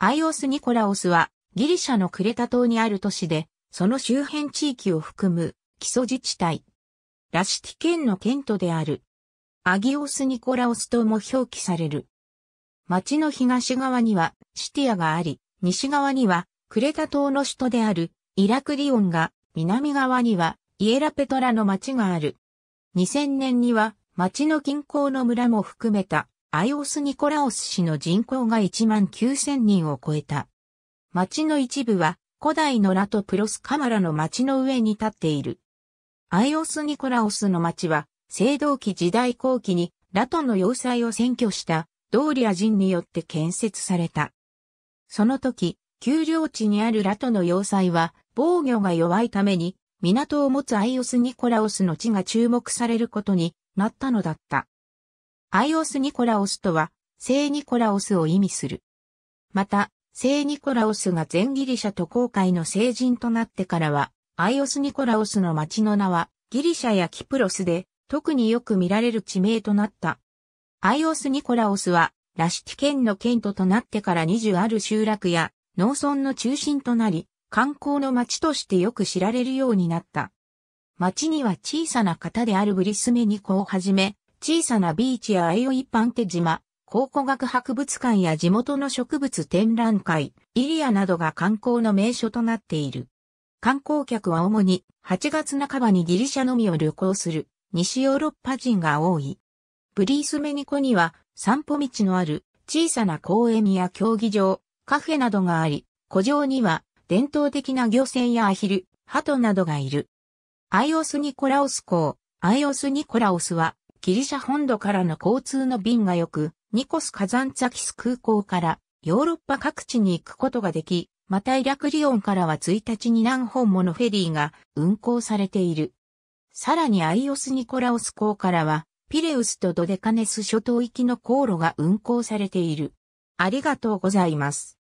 アイオス・ニコラオスはギリシャのクレタ島にある都市で、その周辺地域を含む基礎自治体。ラシティ県の県都である。アギオス・ニコラオス島も表記される。町の東側にはシティアがあり、西側にはクレタ島の首都であるイラクリオンが、南側にはイエラペトラの町がある。2000年には町の近郊の村も含めたアイオス・ニコラオス氏の人口が1万9000人を超えた。町の一部は古代のラトプロスカマラの町の上に立っている。アイオス・ニコラオスの町は、青銅器時代後期にラトの要塞を占拠したドーリア人によって建設された。その時、丘陵地にあるラトの要塞は防御が弱いために港を持つアイオス・ニコラオスの地が注目されることになったのだった。アイオス・ニコラオスとは、聖ニコラオスを意味する。また、聖ニコラオスが全ギリシャと航会の聖人となってからは、アイオス・ニコラオスの町の名は、ギリシャやキプロスで、特によく見られる地名となった。アイオス・ニコラオスは、ラシティ県の県都となってから20ある集落や、農村の中心となり、観光の町としてよく知られるようになった。町には小さな方であるブリスメニコをはじめ、小さなビーチやアイオイパンテ島、考古学博物館や地元の植物展覧会、イリアなどが観光の名所となっている。観光客は主に8月半ばにギリシャのみを旅行する西ヨーロッパ人が多い。ブリースメニコには散歩道のある小さな公園や競技場、カフェなどがあり、古城には伝統的な漁船やアヒル、鳩などがいる。アイオスニコラオス港、アイオスニコラオスはギリシャ本土からの交通の便が良く、ニコスカザンツァキス空港からヨーロッパ各地に行くことができ、またイラクリオンからは1日に何本ものフェリーが運行されている。さらにアイオスニコラオス港からは、ピレウスとドデカネス諸島行きの航路が運行されている。ありがとうございます。